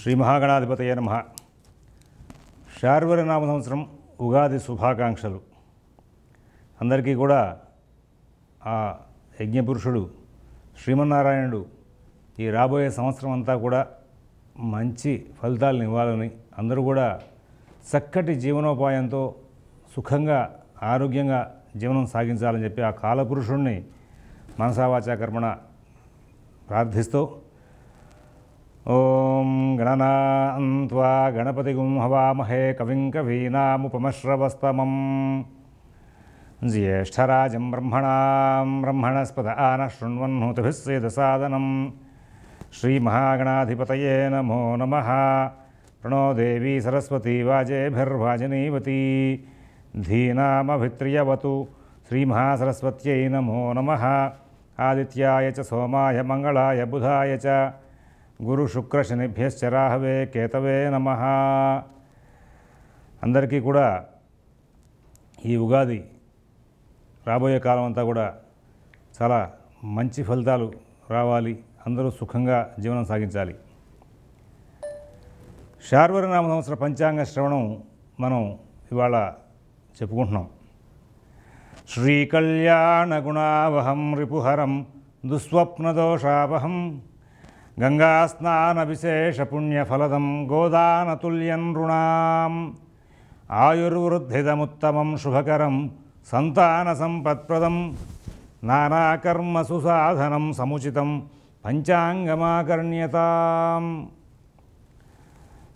శ్రీ మహాగణాధిపతయ నమ శార్వర నామ సంవత్సరం ఉగాది శుభాకాంక్షలు అందరికీ కూడా ఆ యజ్ఞపురుషుడు శ్రీమన్నారాయణుడు ఈ రాబోయే సంవత్సరం అంతా కూడా మంచి ఫలితాలను ఇవ్వాలని అందరూ కూడా చక్కటి జీవనోపాయంతో సుఖంగా ఆరోగ్యంగా జీవనం సాగించాలని చెప్పి ఆ కాలపురుషుణ్ణి మనసావాచాకర్మణ ప్రార్థిస్తూ ॐ गणनान्त्वा गणपतिगुं हवामहे कविं कवीनामुपमश्रवस्तमम् ज्येष्ठराजं ब्रह्मणां ब्रह्मणस्पद आनशृण्वन्नुतभिः सेदसादनं श्रीमहागणाधिपतये नमो नमः प्रणो देवी सरस्वती वाजेभिर्वाजिनीवती धीनामभित्र्यवतु श्रीमहासरस्वत्यै नमो नमः आदित्याय च सोमाय मङ्गलाय बुधाय च గురు శుక్ర శనిభ్యశ్చరాహవే కేతవే నమ అందరికీ కూడా ఈ ఉగాది రాబోయే కాలం అంతా కూడా చాలా మంచి ఫలితాలు రావాలి అందరూ సుఖంగా జీవనం సాగించాలి శార్వర నామ సంవత్సర పంచాంగ శ్రవణం మనం ఇవాళ చెప్పుకుంటున్నాం శ్రీకళ్యాణ గుణావహం రిపుహరం దుస్వప్నదోషావహం गङ्गास्नानविशेषपुण्यफलदं ఆయుర్వృద్ధిదముత్తమం శుభకరం సంతాన సంపత్ప్రదం నానాకర్మ సుసాధనం సముచితం పంచాంగమాకర్ణ్యత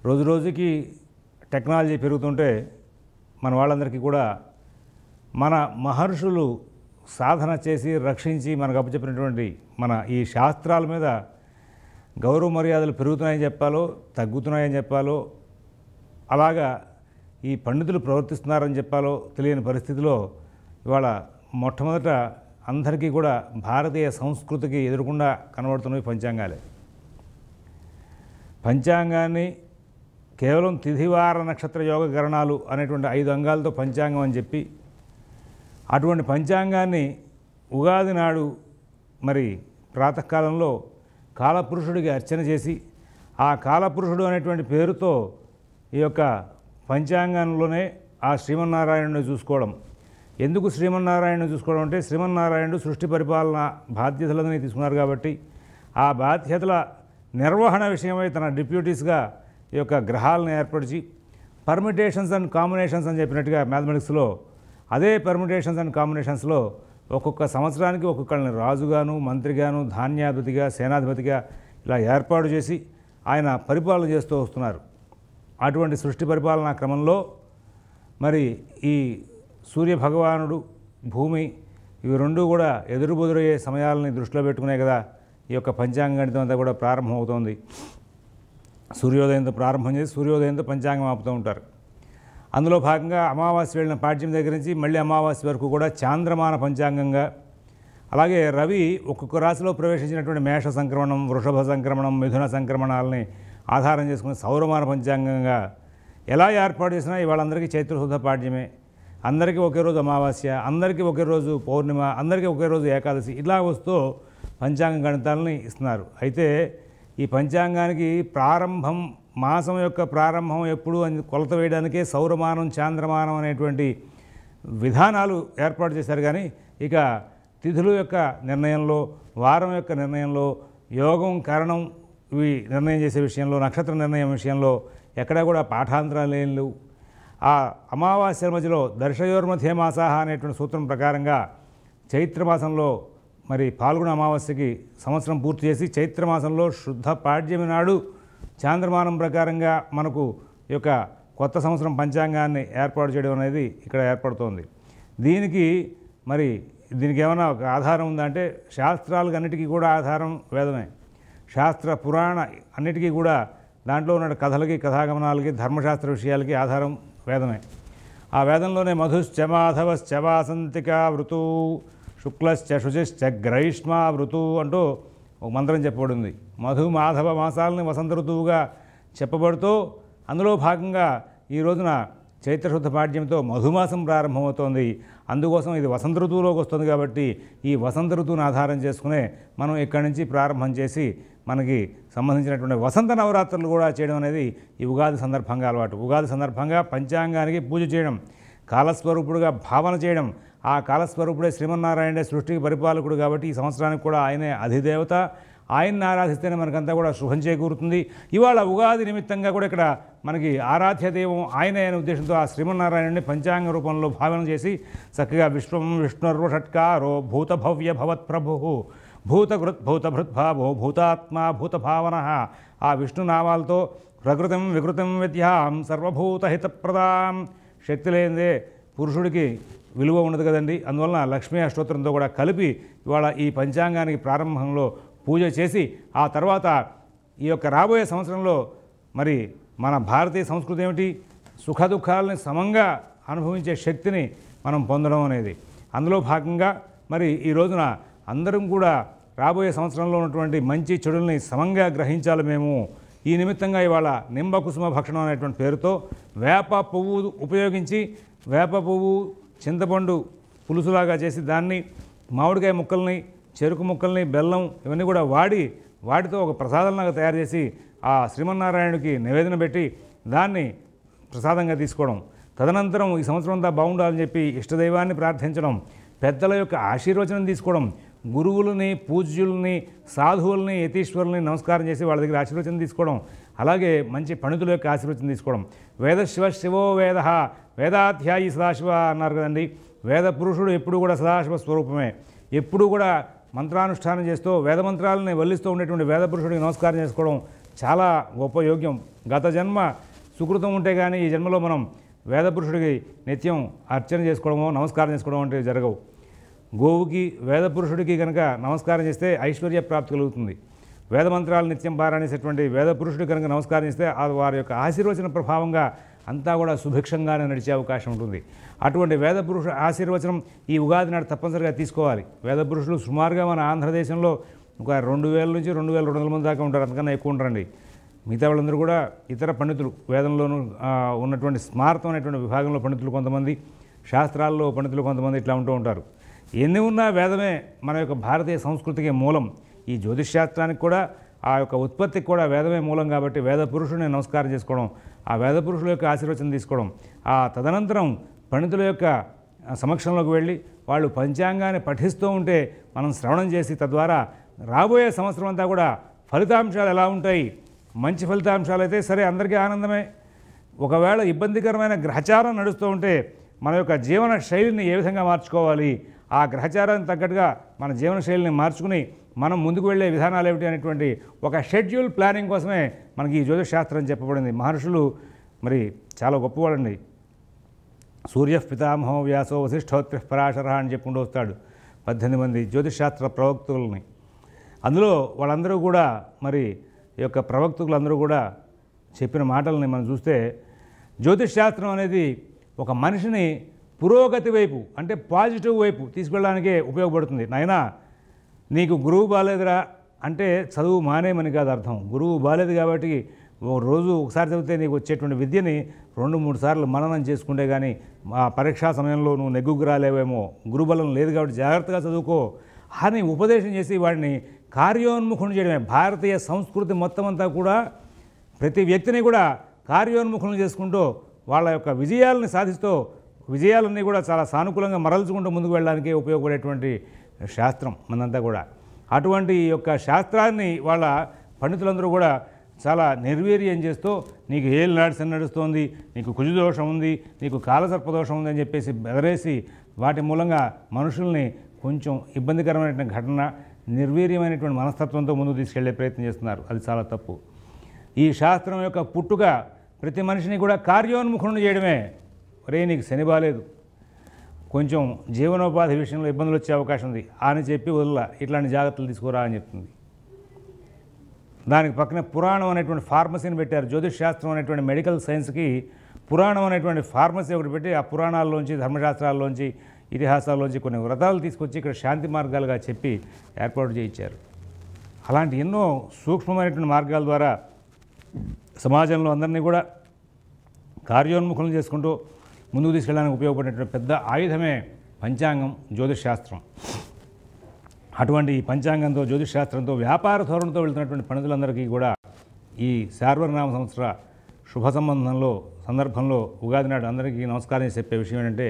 రోజు రోజుకి టెక్నాలజీ పెరుగుతుంటే మన వాళ్ళందరికీ కూడా మన మహర్షులు సాధన చేసి రక్షించి మనకు అప్పచెప్పినటువంటి మన ఈ శాస్త్రాల మీద గౌరవ మర్యాదలు పెరుగుతున్నాయని చెప్పాలో తగ్గుతున్నాయని చెప్పాలో అలాగా ఈ పండితులు ప్రవర్తిస్తున్నారని చెప్పాలో తెలియని పరిస్థితిలో ఇవాళ మొట్టమొదట అందరికీ కూడా భారతీయ సంస్కృతికి ఎదురకుండా కనబడుతున్నవి పంచాంగాలే పంచాంగాన్ని కేవలం తిథివార నక్షత్ర యోగ కరణాలు అనేటువంటి ఐదు అంగాలతో పంచాంగం అని చెప్పి అటువంటి పంచాంగాన్ని ఉగాది నాడు మరి ప్రాతకాలంలో కాలపురుషుడికి అర్చన చేసి ఆ కాలపురుషుడు అనేటువంటి పేరుతో ఈ యొక్క పంచాంగంలోనే ఆ శ్రీమన్నారాయణుని చూసుకోవడం ఎందుకు శ్రీమన్నారాయణుని చూసుకోవడం అంటే శ్రీమన్నారాయణుడు సృష్టి పరిపాలన బాధ్యతలని తీసుకున్నారు కాబట్టి ఆ బాధ్యతల నిర్వహణ విషయమై తన డిప్యూటీస్గా ఈ యొక్క గ్రహాలను ఏర్పరిచి పర్మిటేషన్స్ అండ్ కాంబినేషన్స్ అని చెప్పినట్టుగా మ్యాథమెటిక్స్లో అదే పర్మిటేషన్స్ అండ్ కాంబినేషన్స్లో ఒక్కొక్క సంవత్సరానికి ఒక్కొక్కళ్ళని రాజుగాను మంత్రిగాను ధాన్యాధిపతిగా సేనాధిపతిగా ఇలా ఏర్పాటు చేసి ఆయన పరిపాలన చేస్తూ వస్తున్నారు అటువంటి సృష్టి పరిపాలనా క్రమంలో మరి ఈ సూర్య భగవానుడు భూమి ఇవి రెండూ కూడా ఎదురుబుదురయ్యే సమయాలని దృష్టిలో పెట్టుకునే కదా ఈ యొక్క పంచాంగ గణితం అంతా కూడా ప్రారంభమవుతోంది సూర్యోదయంతో ప్రారంభం చేసి సూర్యోదయంతో పంచాంగం ఆపుతూ ఉంటారు అందులో భాగంగా అమావాస్య వెళ్ళిన పాడ్యం దగ్గర నుంచి మళ్ళీ అమావాస్య వరకు కూడా చాంద్రమాన పంచాంగంగా అలాగే రవి ఒక్కొక్క రాశిలో ప్రవేశించినటువంటి మేష సంక్రమణం వృషభ సంక్రమణం మిథున సంక్రమణాలని ఆధారం చేసుకుని సౌరమాన పంచాంగంగా ఎలా ఏర్పాటు చేసినా ఇవాళందరికీ చైత్రశుద్ధ పాడ్యమే అందరికీ ఒకే రోజు అమావాస్య అందరికీ ఒకే రోజు పౌర్ణిమ అందరికీ ఒకే రోజు ఏకాదశి ఇలా వస్తూ పంచాంగ గణితాలని ఇస్తున్నారు అయితే ఈ పంచాంగానికి ప్రారంభం మాసం యొక్క ప్రారంభం ఎప్పుడు అని కొలత వేయడానికే సౌరమానం చాంద్రమానం అనేటువంటి విధానాలు ఏర్పాటు చేశారు కానీ ఇక తిథుల యొక్క నిర్ణయంలో వారం యొక్క నిర్ణయంలో యోగం కరణం ఇవి నిర్ణయం చేసే విషయంలో నక్షత్ర నిర్ణయం విషయంలో ఎక్కడా కూడా పాఠాంతరాలు ఏం లేవు ఆ అమావాస్య మధ్యలో దర్శయోర్మధ్యమాసాహ అనేటువంటి సూత్రం ప్రకారంగా చైత్రమాసంలో మరి పాల్గొన అమావాస్యకి సంవత్సరం పూర్తి చేసి చైత్రమాసంలో శుద్ధ పాడ్యమి నాడు చాంద్రమానం ప్రకారంగా మనకు యొక్క కొత్త సంవత్సరం పంచాంగాన్ని ఏర్పాటు చేయడం అనేది ఇక్కడ ఏర్పడుతోంది దీనికి మరి దీనికి ఏమైనా ఒక ఆధారం ఉందంటే శాస్త్రాలకు అన్నిటికీ కూడా ఆధారం వేదమే శాస్త్ర పురాణ అన్నిటికీ కూడా దాంట్లో ఉన్న కథలకి కథాగమనాలకి ధర్మశాస్త్ర విషయాలకి ఆధారం వేదమే ఆ వేదంలోనే మధుశ్చమాధవశ్చవాసంతికా వృతు శుక్లశ్చ శుచిశ్చ గ్రైష్మా వృతు అంటూ ఒక మంత్రం చెప్పబడింది మధు మాధవ మాసాలని వసంత ఋతువుగా చెప్పబడుతూ అందులో భాగంగా ఈ రోజున చైత్రశుద్ధ పాఠ్యంతో మధుమాసం ప్రారంభమవుతోంది అందుకోసం ఇది వసంత ఋతువులోకి వస్తుంది కాబట్టి ఈ వసంత ఋతువును ఆధారం చేసుకునే మనం ఇక్కడి నుంచి ప్రారంభం చేసి మనకి సంబంధించినటువంటి వసంత నవరాత్రులు కూడా చేయడం అనేది ఈ ఉగాది సందర్భంగా అలవాటు ఉగాది సందర్భంగా పంచాంగానికి పూజ చేయడం కాలస్వరూపుడుగా భావన చేయడం ఆ కాలస్వరూపుడే శ్రీమన్నారాయణే సృష్టికి పరిపాలకుడు కాబట్టి ఈ సంవత్సరానికి కూడా ఆయనే అధిదేవత ఆయన్ని ఆరాధిస్తేనే మనకంతా కూడా శుభం చేకూరుతుంది ఇవాళ ఉగాది నిమిత్తంగా కూడా ఇక్కడ మనకి ఆరాధ్య దైవం ఆయనే అనే ఉద్దేశంతో ఆ శ్రీమన్నారాయణుని పంచాంగ రూపంలో భావన చేసి చక్కగా విశ్వం విష్ణుర్వ షట్కారో భూతభవ్య భవత్ ప్రభు భూతభృత్ భూతాత్మ భూతాత్మా భావన ఆ విష్ణునామాలతో ప్రకృతం వికృతం విద్యాం సర్వభూతహితప్రదాం శక్తి లేనిదే పురుషుడికి విలువ ఉండదు కదండి అందువలన లక్ష్మీ అష్టోత్తరంతో కూడా కలిపి ఇవాళ ఈ పంచాంగానికి ప్రారంభంలో పూజ చేసి ఆ తర్వాత ఈ యొక్క రాబోయే సంవత్సరంలో మరి మన భారతీయ సంస్కృతి ఏమిటి సుఖ దుఃఖాలని సమంగా అనుభవించే శక్తిని మనం పొందడం అనేది అందులో భాగంగా మరి ఈ రోజున అందరం కూడా రాబోయే సంవత్సరంలో ఉన్నటువంటి మంచి చెడుల్ని సమంగా గ్రహించాలి మేము ఈ నిమిత్తంగా ఇవాళ నింబ కుసుమ భక్షణం అనేటువంటి పేరుతో వేప పువ్వు ఉపయోగించి వేప పువ్వు చింతపండు పులుసులాగా చేసి దాన్ని మామిడికాయ ముక్కల్ని చెరుకు ముక్కల్ని బెల్లం ఇవన్నీ కూడా వాడి వాటితో ఒక ప్రసాదంలాగా తయారు చేసి ఆ శ్రీమన్నారాయణుడికి నివేదన పెట్టి దాన్ని ప్రసాదంగా తీసుకోవడం తదనంతరం ఈ సంవత్సరం అంతా బాగుండాలని చెప్పి ఇష్టదైవాన్ని ప్రార్థించడం పెద్దల యొక్క ఆశీర్వచనం తీసుకోవడం గురువులని పూజ్యుల్ని సాధువుల్ని యతీశ్వరుల్ని నమస్కారం చేసి వాళ్ళ దగ్గర ఆశీర్వచనం తీసుకోవడం అలాగే మంచి పండితుల యొక్క ఆశీర్వచనం తీసుకోవడం వేద శివ శివో వేద వేదాధ్యాయి సదాశివ అన్నారు కదండి వేద పురుషుడు ఎప్పుడు కూడా సదాశివ స్వరూపమే ఎప్పుడు కూడా మంత్రానుష్ఠానం చేస్తూ వేద మంత్రాలని వల్లిస్తూ ఉండేటువంటి వేద పురుషుడికి నమస్కారం చేసుకోవడం చాలా ఉపయోగ్యం గత జన్మ సుకృతం ఉంటే కానీ ఈ జన్మలో మనం వేద పురుషుడికి నిత్యం అర్చన చేసుకోవడమో నమస్కారం చేసుకోవడం అంటే జరగవు గోవుకి వేద పురుషుడికి కనుక నమస్కారం చేస్తే ఐశ్వర్య ప్రాప్తి కలుగుతుంది వేదమంత్రాలు నిత్యం పారాణేసేటువంటి వేద పురుషుడు కనుక నమస్కారం ఇస్తే వారి యొక్క ఆశీర్వచన ప్రభావంగా అంతా కూడా సుభిక్షంగానే నడిచే అవకాశం ఉంటుంది అటువంటి వేద పురుష ఆశీర్వచనం ఈ ఉగాది నాడు తప్పనిసరిగా తీసుకోవాలి వేద పురుషులు సుమారుగా మన ఆంధ్రదేశంలో ఒక రెండు వేల నుంచి రెండు వేల రెండు వందల మంది దాకా ఉంటారు అంతకన్నా ఎక్కువ ఉండరండి మిగతా వాళ్ళందరూ కూడా ఇతర పండితులు వేదంలోనూ ఉన్నటువంటి స్మార్థం అనేటువంటి విభాగంలో పండితులు కొంతమంది శాస్త్రాల్లో పండితులు కొంతమంది ఇట్లా ఉంటూ ఉంటారు ఎన్ని ఉన్నా వేదమే మన యొక్క భారతీయ సంస్కృతికి మూలం ఈ శాస్త్రానికి కూడా ఆ యొక్క ఉత్పత్తికి కూడా వేదమే మూలం కాబట్టి వేద పురుషుడిని నమస్కారం చేసుకోవడం ఆ వేద పురుషుల యొక్క ఆశీర్వచనం తీసుకోవడం ఆ తదనంతరం పండితుల యొక్క సమక్షంలోకి వెళ్ళి వాళ్ళు పంచాంగాన్ని పఠిస్తూ ఉంటే మనం శ్రవణం చేసి తద్వారా రాబోయే సంవత్సరం అంతా కూడా ఫలితాంశాలు ఎలా ఉంటాయి మంచి ఫలితాంశాలు అయితే సరే అందరికీ ఆనందమే ఒకవేళ ఇబ్బందికరమైన గ్రహచారం నడుస్తూ ఉంటే మన యొక్క జీవన శైలిని ఏ విధంగా మార్చుకోవాలి ఆ గ్రహచారానికి తగ్గట్టుగా మన జీవన శైలిని మార్చుకుని మనం ముందుకు వెళ్ళే విధానాలు ఏమిటి అనేటువంటి ఒక షెడ్యూల్ ప్లానింగ్ కోసమే మనకి ఈ జ్యోతిషాస్త్రం చెప్పబడింది మహర్షులు మరి చాలా గొప్పవాడండి సూర్య పితామహో వ్యాసో వశిష్ఠోత్రి పరాశర అని చెప్పుకుంటూ వస్తాడు పద్దెనిమిది మంది జ్యోతిషాస్త్ర ప్రవక్తులని అందులో వాళ్ళందరూ కూడా మరి ఈ యొక్క ప్రవక్తులందరూ కూడా చెప్పిన మాటలని మనం చూస్తే జ్యోతిషాస్త్రం అనేది ఒక మనిషిని పురోగతి వైపు అంటే పాజిటివ్ వైపు తీసుకెళ్ళడానికే ఉపయోగపడుతుంది నైనా నీకు గురువు బాగాలేదురా అంటే చదువు మానేమని కాదు అర్థం గురువు బాగాలేదు కాబట్టి రోజు ఒకసారి చదివితే నీకు వచ్చేటువంటి విద్యని రెండు మూడు సార్లు మననం చేసుకుంటే కానీ ఆ పరీక్షా సమయంలో నువ్వు నెగ్గుకు రాలేవేమో గురుబలం లేదు కాబట్టి జాగ్రత్తగా చదువుకో అని ఉపదేశం చేసి వాడిని కార్యోన్ముఖుని చేయడమే భారతీయ సంస్కృతి మొత్తం అంతా కూడా ప్రతి వ్యక్తిని కూడా కార్యోన్ముఖులను చేసుకుంటూ వాళ్ళ యొక్క విజయాలని సాధిస్తూ విజయాలన్నీ కూడా చాలా సానుకూలంగా మరల్చుకుంటూ ముందుకు వెళ్ళడానికి ఉపయోగపడేటువంటి శాస్త్రం మనంతా కూడా అటువంటి యొక్క శాస్త్రాన్ని వాళ్ళ పండితులందరూ కూడా చాలా నిర్వీర్యం చేస్తూ నీకు హేల్ నాడిసన్ నడుస్తోంది నీకు కుజుదోషం ఉంది నీకు కాలసర్పదోషం ఉంది అని చెప్పేసి బెదరేసి వాటి మూలంగా మనుషుల్ని కొంచెం ఇబ్బందికరమైన ఘటన నిర్వీర్యమైనటువంటి మనస్తత్వంతో ముందుకు తీసుకెళ్లే ప్రయత్నం చేస్తున్నారు అది చాలా తప్పు ఈ శాస్త్రం యొక్క పుట్టుక ప్రతి మనిషిని కూడా కార్యోన్ముఖుని చేయడమే ఒరే నీకు శని బాగాలేదు కొంచెం జీవనోపాధి విషయంలో ఇబ్బందులు వచ్చే అవకాశం ఉంది అని చెప్పి వదల ఇట్లాంటి జాగ్రత్తలు తీసుకురా అని చెప్తుంది దానికి పక్కనే పురాణం అనేటువంటి ఫార్మసీని పెట్టారు జ్యోతిష్ శాస్త్రం అనేటువంటి మెడికల్ సైన్స్కి పురాణం అనేటువంటి ఫార్మసీ ఒకటి పెట్టి ఆ పురాణాల్లోంచి ధర్మశాస్త్రాల్లోంచి ఇతిహాసాల్లోంచి కొన్ని వ్రతాలు తీసుకొచ్చి ఇక్కడ శాంతి మార్గాలుగా చెప్పి ఏర్పాటు చేయించారు అలాంటి ఎన్నో సూక్ష్మమైనటువంటి మార్గాల ద్వారా సమాజంలో అందరినీ కూడా కార్యోన్ముఖులను చేసుకుంటూ ముందుకు తీసుకెళ్ళడానికి ఉపయోగపడేటువంటి పెద్ద ఆయుధమే పంచాంగం జ్యోతిషశాస్త్రం అటువంటి ఈ పంచాంగంతో శాస్త్రంతో వ్యాపార ధోరణితో వెళుతున్నటువంటి పండితులందరికీ కూడా ఈ శార్వర్నామ సంవత్సర శుభ సంబంధంలో సందర్భంలో ఉగాది నాడు అందరికీ నమస్కారం చెప్పే విషయం ఏంటంటే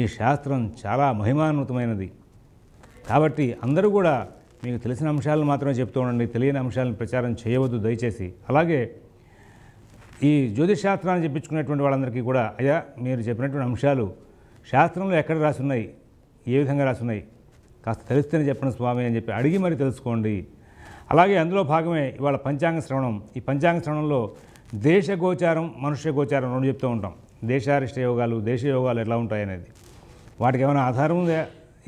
ఈ శాస్త్రం చాలా మహిమాన్వితమైనది కాబట్టి అందరూ కూడా మీకు తెలిసిన అంశాలను మాత్రమే చెప్తూ ఉండండి తెలియని అంశాలను ప్రచారం చేయవద్దు దయచేసి అలాగే ఈ జ్యోతిశాస్త్రాన్ని చెప్పించుకునేటువంటి వాళ్ళందరికీ కూడా అయ్యా మీరు చెప్పినటువంటి అంశాలు శాస్త్రంలో ఎక్కడ రాసున్నాయి ఏ విధంగా రాసున్నాయి కాస్త తెలిస్తేనే చెప్పండి స్వామి అని చెప్పి అడిగి మరి తెలుసుకోండి అలాగే అందులో భాగమే ఇవాళ పంచాంగ శ్రవణం ఈ పంచాంగ శ్రవణంలో దేశ గోచారం మనుష్య గోచారం రెండు చెప్తూ ఉంటాం దేశారిష్ట యోగాలు దేశ యోగాలు ఎలా ఉంటాయనేది వాటికి ఏమైనా ఆధారం ఉందా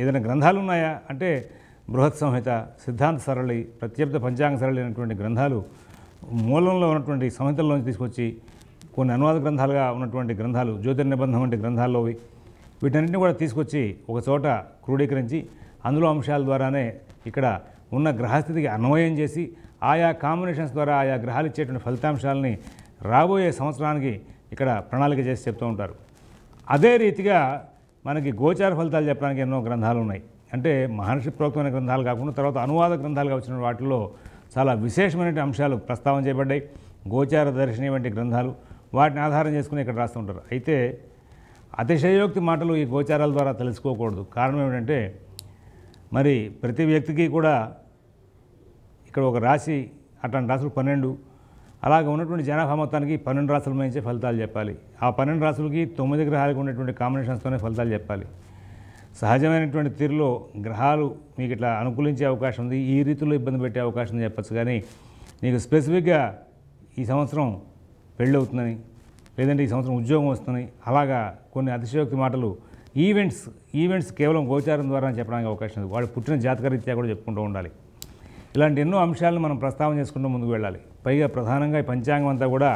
ఏదైనా గ్రంథాలు ఉన్నాయా అంటే బృహత్ సంహిత సిద్ధాంత సరళి ప్రత్యర్థ పంచాంగ సరళి అనేటువంటి గ్రంథాలు మూలంలో ఉన్నటువంటి సంహితల్లోంచి తీసుకొచ్చి కొన్ని అనువాద గ్రంథాలుగా ఉన్నటువంటి గ్రంథాలు జ్యోతిర్నిబంధం వంటి గ్రంథాల్లోవి వీటన్నింటినీ కూడా తీసుకొచ్చి ఒక చోట క్రోడీకరించి అందులో అంశాల ద్వారానే ఇక్కడ ఉన్న గ్రహస్థితికి అన్వయం చేసి ఆయా కాంబినేషన్స్ ద్వారా ఆయా గ్రహాలు ఇచ్చేటువంటి ఫలితాంశాలని రాబోయే సంవత్సరానికి ఇక్కడ ప్రణాళిక చేసి చెప్తూ ఉంటారు అదే రీతిగా మనకి గోచార ఫలితాలు చెప్పడానికి ఎన్నో గ్రంథాలు ఉన్నాయి అంటే మహర్షి ప్రోక్తమైన గ్రంథాలు కాకుండా తర్వాత అనువాద గ్రంథాలుగా వచ్చిన వాటిలో చాలా విశేషమైన అంశాలు ప్రస్తావన చేయబడ్డాయి గోచార దర్శిని వంటి గ్రంథాలు వాటిని ఆధారం చేసుకుని ఇక్కడ రాస్తుంటారు అయితే అతిశయోక్తి మాటలు ఈ గోచారాల ద్వారా తెలుసుకోకూడదు కారణం ఏమిటంటే మరి ప్రతి వ్యక్తికి కూడా ఇక్కడ ఒక రాశి అట్లాంటి రాసులు పన్నెండు అలాగే ఉన్నటువంటి జనాభా మొత్తానికి పన్నెండు రాసుల మంచి ఫలితాలు చెప్పాలి ఆ పన్నెండు రాసులకి తొమ్మిది గ్రహాలకు ఉన్నటువంటి కాంబినేషన్స్తోనే ఫలితాలు చెప్పాలి సహజమైనటువంటి తీరులో గ్రహాలు మీకు ఇట్లా అనుకూలించే అవకాశం ఉంది ఈ రీతిలో ఇబ్బంది పెట్టే అవకాశం ఉంది చెప్పచ్చు కానీ నీకు స్పెసిఫిక్గా ఈ సంవత్సరం పెళ్ళి అవుతుందని లేదంటే ఈ సంవత్సరం ఉద్యోగం వస్తుందని అలాగా కొన్ని అతిశయోక్తి మాటలు ఈవెంట్స్ ఈవెంట్స్ కేవలం గోచారం ద్వారా చెప్పడానికి అవకాశం ఉంది వాళ్ళు పుట్టిన జాతకరీత్యా కూడా చెప్పుకుంటూ ఉండాలి ఇలాంటి ఎన్నో అంశాలను మనం ప్రస్తావన చేసుకుంటూ ముందుకు వెళ్ళాలి పైగా ప్రధానంగా ఈ పంచాంగం అంతా కూడా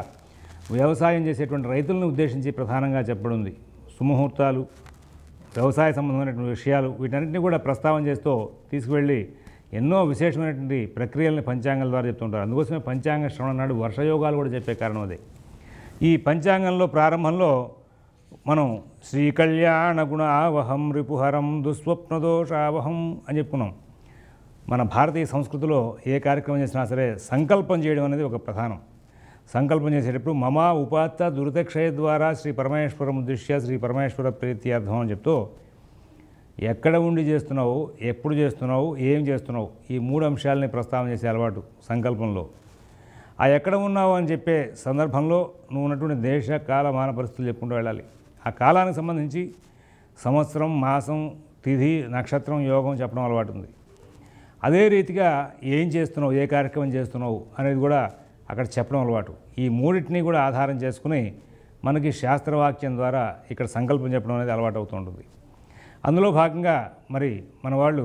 వ్యవసాయం చేసేటువంటి రైతులను ఉద్దేశించి ప్రధానంగా చెప్పడం ఉంది సుముహూర్తాలు వ్యవసాయ సంబంధమైనటువంటి విషయాలు వీటన్నింటినీ కూడా ప్రస్తావన చేస్తూ తీసుకువెళ్ళి ఎన్నో విశేషమైనటువంటి ప్రక్రియలను పంచాంగాల ద్వారా చెప్తుంటారు అందుకోసమే పంచాంగ శ్రవణ నాడు వర్షయోగాలు కూడా చెప్పే కారణం అది ఈ పంచాంగంలో ప్రారంభంలో మనం శ్రీ కళ్యాణ గుణ ఆవహం రిపుహరం దుస్వప్న దోషావహం అని చెప్పుకున్నాం మన భారతీయ సంస్కృతిలో ఏ కార్యక్రమం చేసినా సరే సంకల్పం చేయడం అనేది ఒక ప్రధానం సంకల్పం చేసేటప్పుడు మమ ఉపాత్త దురితక్షయ ద్వారా శ్రీ పరమేశ్వరం ఉద్దేశ్య శ్రీ పరమేశ్వర ప్రీత్యర్థం అని చెప్తూ ఎక్కడ ఉండి చేస్తున్నావు ఎప్పుడు చేస్తున్నావు ఏం చేస్తున్నావు ఈ మూడు అంశాలని ప్రస్తావన చేసే అలవాటు సంకల్పంలో ఆ ఎక్కడ ఉన్నావు అని చెప్పే సందర్భంలో నువ్వు ఉన్నటువంటి దేశ కాల మాన పరిస్థితులు చెప్పుకుంటూ వెళ్ళాలి ఆ కాలానికి సంబంధించి సంవత్సరం మాసం తిథి నక్షత్రం యోగం చెప్పడం అలవాటు ఉంది అదే రీతిగా ఏం చేస్తున్నావు ఏ కార్యక్రమం చేస్తున్నావు అనేది కూడా అక్కడ చెప్పడం అలవాటు ఈ మూడింటిని కూడా ఆధారం చేసుకుని మనకి శాస్త్రవాక్యం ద్వారా ఇక్కడ సంకల్పం చెప్పడం అనేది అలవాటు అవుతూ ఉంటుంది అందులో భాగంగా మరి మన వాళ్ళు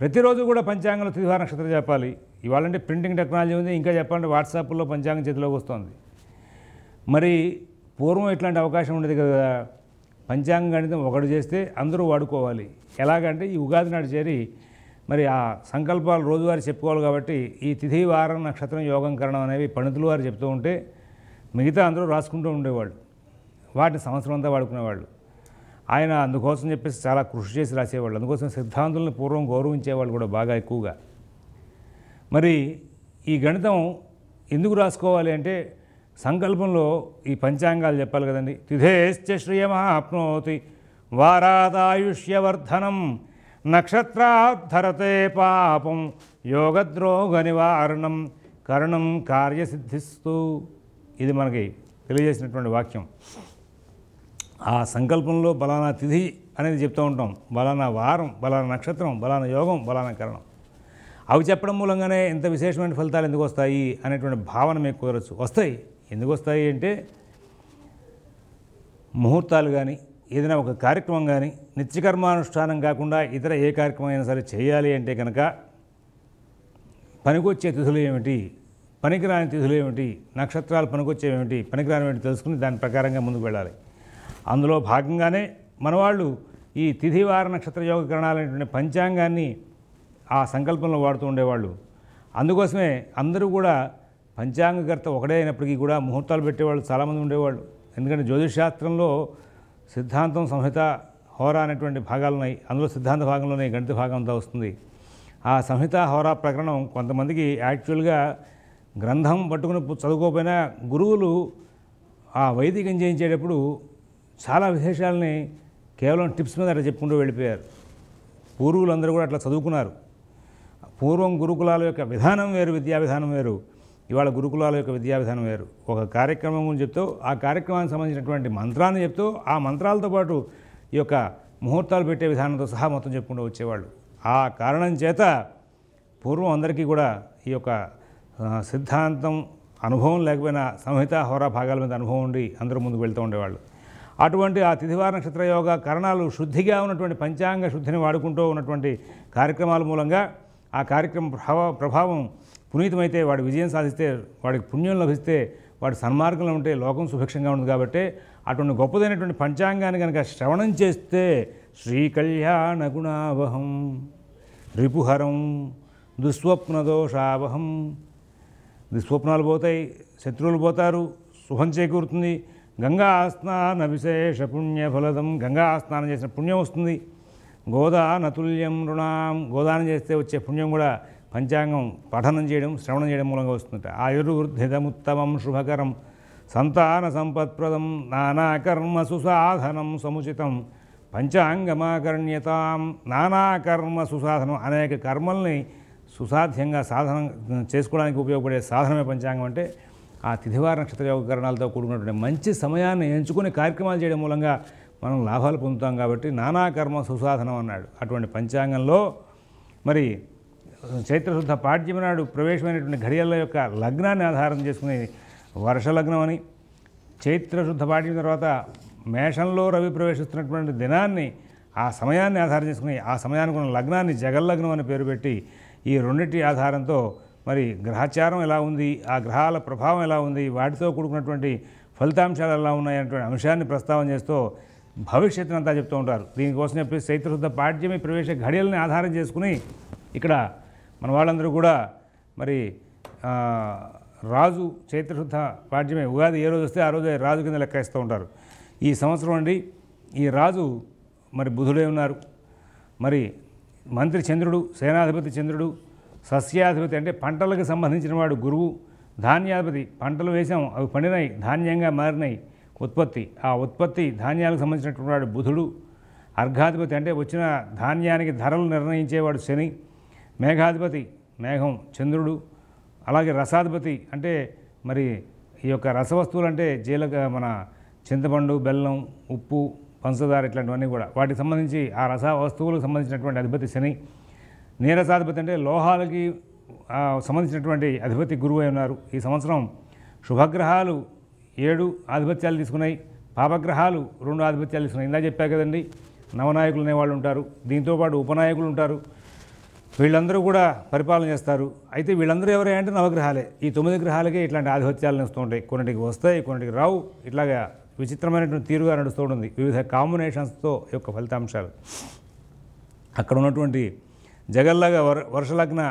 ప్రతిరోజు కూడా పంచాంగంలో తిదివార నక్షత్రం చెప్పాలి ఇవాళంటే ప్రింటింగ్ టెక్నాలజీ ఉంది ఇంకా చెప్పాలంటే వాట్సాప్లో పంచాంగం చేతిలోకి వస్తుంది మరి పూర్వం ఇట్లాంటి అవకాశం ఉండేది కదా పంచాంగం గణితం ఒకటి చేస్తే అందరూ వాడుకోవాలి ఎలాగంటే ఈ ఉగాది నాడు చేరి మరి ఆ సంకల్పాలు రోజువారీ చెప్పుకోవాలి కాబట్టి ఈ తిథి వారం నక్షత్రం యోగం కరణం అనేవి పండితులు వారు చెప్తూ ఉంటే మిగతా అందరూ రాసుకుంటూ ఉండేవాళ్ళు వాటిని సంవత్సరం అంతా వాడుకునేవాళ్ళు ఆయన అందుకోసం చెప్పేసి చాలా కృషి చేసి రాసేవాళ్ళు అందుకోసం సిద్ధాంతులను పూర్వం గౌరవించేవాళ్ళు కూడా బాగా ఎక్కువగా మరి ఈ గణితం ఎందుకు రాసుకోవాలి అంటే సంకల్పంలో ఈ పంచాంగాలు చెప్పాలి కదండి తిథేశ్చ శ్రియమాప్నోతి వారాదాయుష్యవర్ధనం నక్షత్రాధరతే పాపం యోగద్రోగ నివారణం కరణం కార్యసిద్ధిస్తూ ఇది మనకి తెలియజేసినటువంటి వాక్యం ఆ సంకల్పంలో బలానా తిథి అనేది చెప్తూ ఉంటాం బలానా వారం బలానా నక్షత్రం బలానా యోగం బలానా కరణం అవి చెప్పడం మూలంగానే ఇంత విశేషమైన ఫలితాలు ఎందుకు వస్తాయి అనేటువంటి భావన మీకు కుదరచ్చు వస్తాయి ఎందుకు వస్తాయి అంటే ముహూర్తాలు కానీ ఏదైనా ఒక కార్యక్రమం కానీ నిత్యకర్మానుష్ఠానం కాకుండా ఇతర ఏ కార్యక్రమం అయినా సరే చేయాలి అంటే కనుక పనికొచ్చే తిథులు ఏమిటి పనికిరాని తిథులు ఏమిటి నక్షత్రాలు పనికొచ్చేవేమిటి పనికిరాని ఏమిటి తెలుసుకుని దాని ప్రకారంగా ముందుకు వెళ్ళాలి అందులో భాగంగానే మనవాళ్ళు ఈ తిథివార నక్షత్ర యోగకరణాలనేటువంటి పంచాంగాన్ని ఆ సంకల్పంలో వాడుతూ ఉండేవాళ్ళు అందుకోసమే అందరూ కూడా పంచాంగకర్త ఒకటే అయినప్పటికీ కూడా ముహూర్తాలు పెట్టేవాళ్ళు చాలామంది ఉండేవాళ్ళు ఎందుకంటే జ్యోతిష్ శాస్త్రంలో సిద్ధాంతం సంహిత హోరా అనేటువంటి భాగాలు ఉన్నాయి అందులో సిద్ధాంత భాగంలోనే గణిత భాగం అంతా వస్తుంది ఆ సంహిత హోరా ప్రకరణం కొంతమందికి యాక్చువల్గా గ్రంథం పట్టుకుని చదువుకోకపోయినా గురువులు ఆ వైదికం చేయించేటప్పుడు చాలా విశేషాలని కేవలం టిప్స్ మీద అట్లా చెప్పుకుంటూ వెళ్ళిపోయారు పూర్వులందరూ కూడా అట్లా చదువుకున్నారు పూర్వం గురుకులాల యొక్క విధానం వేరు విద్యా విధానం వేరు ఇవాళ గురుకులాల యొక్క విద్యా విధానం వేరు ఒక కార్యక్రమం చెప్తూ ఆ కార్యక్రమానికి సంబంధించినటువంటి మంత్రాన్ని చెప్తూ ఆ మంత్రాలతో పాటు ఈ యొక్క ముహూర్తాలు పెట్టే విధానంతో సహా మొత్తం చెప్పుకుంటూ వచ్చేవాళ్ళు ఆ కారణం చేత పూర్వం అందరికీ కూడా ఈ యొక్క సిద్ధాంతం అనుభవం లేకపోయినా సంహిత హోరా భాగాల మీద అనుభవం ఉండి అందరూ ముందుకు వెళ్తూ ఉండేవాళ్ళు అటువంటి ఆ తిథివార నక్షత్ర యోగ కరణాలు శుద్ధిగా ఉన్నటువంటి పంచాంగ శుద్ధిని వాడుకుంటూ ఉన్నటువంటి కార్యక్రమాల మూలంగా ఆ కార్యక్రమ ప్రభావం పునీతమైతే వాడు విజయం సాధిస్తే వాడికి పుణ్యం లభిస్తే వాడు సన్మార్గంలో ఉంటే లోకం సుభిక్షంగా ఉంది కాబట్టి అటువంటి గొప్పదైనటువంటి పంచాంగాన్ని కనుక శ్రవణం చేస్తే శ్రీ కళ్యాణ గుణావహం రిపుహరం దుస్వప్న దోషావహం దుస్వప్నాలు పోతాయి శత్రువులు పోతారు శుభం చేకూరుతుంది గంగా ఆస్నాన విశేష పుణ్య ఫలదం గంగా ఆస్నానం చేసిన పుణ్యం వస్తుంది గోదానతుల్యం రుణాం గోదానం చేస్తే వచ్చే పుణ్యం కూడా పంచాంగం పఠనం చేయడం శ్రవణం చేయడం మూలంగా వస్తుంది ఆయుర్వృద్ధితముత్తమం శుభకరం సంతాన సంపత్ప్రదం నానాకర్మ సుసాధనం సముచితం పంచాంగమాకర్ణ్యతాం నానాకర్మ సుసాధనం అనేక కర్మల్ని సుసాధ్యంగా సాధన చేసుకోవడానికి ఉపయోగపడే సాధనమే పంచాంగం అంటే ఆ తిథివార నక్షత్ర యోగకరణాలతో కూడుకున్నటువంటి మంచి సమయాన్ని ఎంచుకుని కార్యక్రమాలు చేయడం మూలంగా మనం లాభాలు పొందుతాం కాబట్టి నానాకర్మ సుసాధనం అన్నాడు అటువంటి పంచాంగంలో మరి చైత్రశుద్ధ పాడ్యమ నాడు ప్రవేశమైనటువంటి ఘడియల యొక్క లగ్నాన్ని ఆధారం చేసుకునే వర్ష లగ్నం అని చైత్రశుద్ధ పాడ్యం తర్వాత మేషంలో రవి ప్రవేశిస్తున్నటువంటి దినాన్ని ఆ సమయాన్ని ఆధారం చేసుకుని ఆ సమయానికి ఉన్న లగ్నాన్ని జగల్లగ్నం అని పేరు పెట్టి ఈ రెండింటి ఆధారంతో మరి గ్రహచారం ఎలా ఉంది ఆ గ్రహాల ప్రభావం ఎలా ఉంది వాటితో కూడుకున్నటువంటి ఫలితాంశాలు ఎలా ఉన్నాయనేటువంటి అంశాన్ని ప్రస్తావన చేస్తూ భవిష్యత్తునంతా చెప్తూ ఉంటారు దీనికోసం చెప్పి చైత్రశుద్ధ పాఠ్యమి ప్రవేశ ఘడియల్ని ఆధారం చేసుకుని ఇక్కడ మన వాళ్ళందరూ కూడా మరి రాజు చైత్రశుద్ధ పాఠ్యమే ఉగాది ఏ రోజు వస్తే ఆ రోజే రాజు కింద లెక్కేస్తూ ఉంటారు ఈ సంవత్సరం అండి ఈ రాజు మరి బుధుడే ఉన్నారు మరి మంత్రి చంద్రుడు సేనాధిపతి చంద్రుడు సస్యాధిపతి అంటే పంటలకు సంబంధించిన వాడు గురువు ధాన్యాధిపతి పంటలు వేసాం అవి పండినాయి ధాన్యంగా మారినాయి ఉత్పత్తి ఆ ఉత్పత్తి ధాన్యాలకు సంబంధించినటువంటి వాడు బుధుడు అర్ఘాధిపతి అంటే వచ్చిన ధాన్యానికి ధరలు నిర్ణయించేవాడు శని మేఘాధిపతి మేఘం చంద్రుడు అలాగే రసాధిపతి అంటే మరి ఈ యొక్క రసవస్తువులు అంటే జీలక మన చింతపండు బెల్లం ఉప్పు పంచదార ఇట్లాంటివన్నీ కూడా వాటికి సంబంధించి ఆ రస వస్తువులకు సంబంధించినటువంటి అధిపతి శని నీరసాధిపతి అంటే లోహాలకి సంబంధించినటువంటి అధిపతి గురువు ఉన్నారు ఈ సంవత్సరం శుభగ్రహాలు ఏడు ఆధిపత్యాలు తీసుకున్నాయి పాపగ్రహాలు రెండు ఆధిపత్యాలు తీసుకున్నాయి ఇందా చెప్పా కదండి నవనాయకులు అనేవాళ్ళు ఉంటారు దీంతోపాటు ఉపనాయకులు ఉంటారు వీళ్ళందరూ కూడా పరిపాలన చేస్తారు అయితే వీళ్ళందరూ ఎవరే అంటే నవగ్రహాలే ఈ తొమ్మిది గ్రహాలకే ఇట్లాంటి ఆధిపత్యాలు నడుస్తూ ఉంటాయి కొన్నిటికి వస్తాయి కొన్నిటికి రావు ఇట్లాగా విచిత్రమైనటువంటి తీరుగా నడుస్తూ ఉంటుంది వివిధ కాంబినేషన్స్తో యొక్క ఫలితాంశాలు అక్కడ ఉన్నటువంటి జగల్లాగా వర్ వర్షలగ్న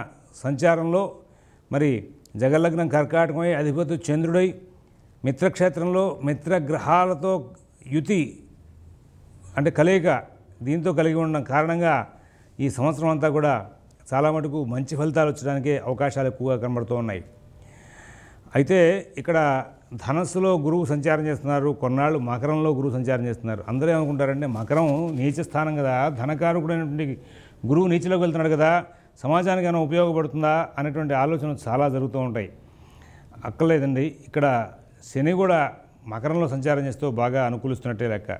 సంచారంలో మరి జగల్లగ్నం కర్కాటకమై అధిపతి చంద్రుడై మిత్రక్షేత్రంలో మిత్రగ్రహాలతో యుతి అంటే కలయిక దీంతో కలిగి ఉండడం కారణంగా ఈ సంవత్సరం అంతా కూడా చాలా మటుకు మంచి ఫలితాలు వచ్చడానికి అవకాశాలు ఎక్కువగా కనబడుతూ ఉన్నాయి అయితే ఇక్కడ ధనస్సులో గురువు సంచారం చేస్తున్నారు కొన్నాళ్ళు మకరంలో గురువు సంచారం చేస్తున్నారు అందరూ ఏమనుకుంటారంటే మకరం నీచ స్థానం కదా ధనకారకుడైనటువంటి గురువు నీచలోకి వెళ్తున్నాడు కదా సమాజానికి ఏమైనా ఉపయోగపడుతుందా అనేటువంటి ఆలోచనలు చాలా జరుగుతూ ఉంటాయి అక్కర్లేదండి ఇక్కడ శని కూడా మకరంలో సంచారం చేస్తూ బాగా అనుకూలిస్తున్నట్టే లెక్క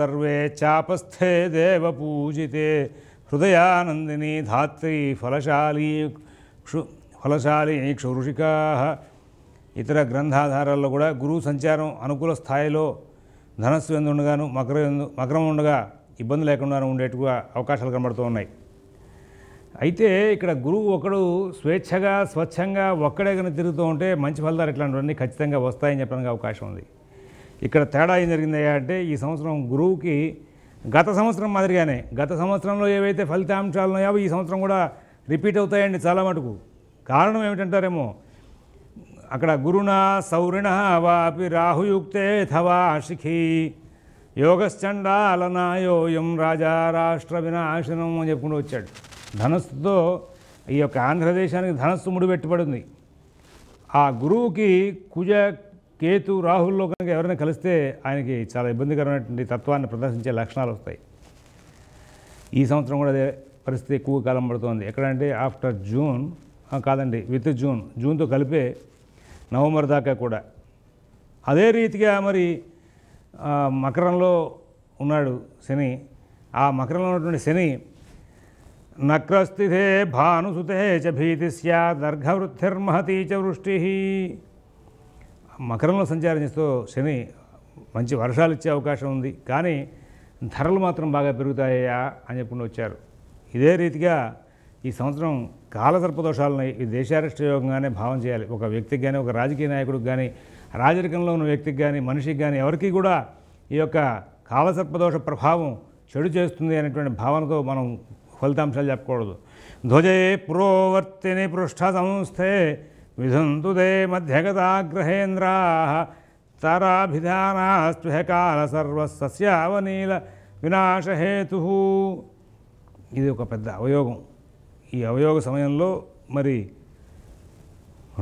సర్వే చాపస్థే దేవపూజితే హృదయానందిని ధాత్రి ఫలశాలీ క్షు ఫలశాలి క్షురుషికా ఇతర గ్రంథాధారాల్లో కూడా గురువు సంచారం అనుకూల స్థాయిలో ధనస్సు ఎందు ఉండగాను మకర మకరం ఉండగా ఇబ్బంది లేకుండా ఉండేట్టుగా అవకాశాలు కనబడుతూ ఉన్నాయి అయితే ఇక్కడ గురువు ఒకడు స్వేచ్ఛగా స్వచ్ఛంగా ఒక్కడే కానీ తిరుగుతూ ఉంటే మంచి ఫలితాలు ఇట్లాంటివన్నీ ఖచ్చితంగా వస్తాయని చెప్పడానికి అవకాశం ఉంది ఇక్కడ తేడా ఏం జరిగిందయ్యా అంటే ఈ సంవత్సరం గురువుకి గత సంవత్సరం మాదిరిగానే గత సంవత్సరంలో ఏవైతే ఫలితాంశాలు ఉన్నాయో ఈ సంవత్సరం కూడా రిపీట్ అవుతాయండి చాలా మటుకు కారణం ఏమిటంటారేమో అక్కడ గురుణ సౌరిణ వాపి రాహుయుక్తే థవా శిఖి యోగశ్చండాలనాయోయం రాజా రాష్ట్ర వినాశనం అని చెప్పుకుంటూ వచ్చాడు ధనస్సుతో ఈ యొక్క ఆంధ్రదేశానికి ధనస్సు ముడిపెట్టుబడింది ఆ గురువుకి కుజ కేతు రాహుల్లో కనుక ఎవరైనా కలిస్తే ఆయనకి చాలా ఇబ్బందికరమైనటువంటి తత్వాన్ని ప్రదర్శించే లక్షణాలు వస్తాయి ఈ సంవత్సరం కూడా అదే పరిస్థితి ఎక్కువ కాలం పడుతోంది ఎక్కడంటే ఆఫ్టర్ జూన్ కాదండి విత్ జూన్ జూన్తో కలిపే నవంబర్ దాకా కూడా అదే రీతిగా మరి మకరంలో ఉన్నాడు శని ఆ మకరంలో ఉన్నటువంటి శని నక్రస్థితే భానుసుతే చ భీతి సర్ఘవృద్ధిర్మహతీ చ వృష్టి మకరంలో సంచారం చేస్తూ శని మంచి వర్షాలు ఇచ్చే అవకాశం ఉంది కానీ ధరలు మాత్రం బాగా పెరుగుతాయా అని చెప్పుకుంటూ వచ్చారు ఇదే రీతిగా ఈ సంవత్సరం కాలసర్పదోషాలని ఈ దేశారిష్ట యోగంగానే భావం చేయాలి ఒక వ్యక్తికి కానీ ఒక రాజకీయ నాయకుడికి కానీ రాజరికంలో ఉన్న వ్యక్తికి కానీ మనిషికి కానీ ఎవరికి కూడా ఈ యొక్క కాలసర్పదోష ప్రభావం చెడు చేస్తుంది అనేటువంటి భావనతో మనం ఫలితాంశాలు చెప్పకూడదు ధ్వజే పురోవర్తిని పృష్ఠ సంస్థే విధంతు దే మధ్యగతాగ్రహేంద్రా తారాభిధానాస్పృహ కాల వినాశహేతు ఇది ఒక పెద్ద అవయోగం ఈ అవయోగ సమయంలో మరి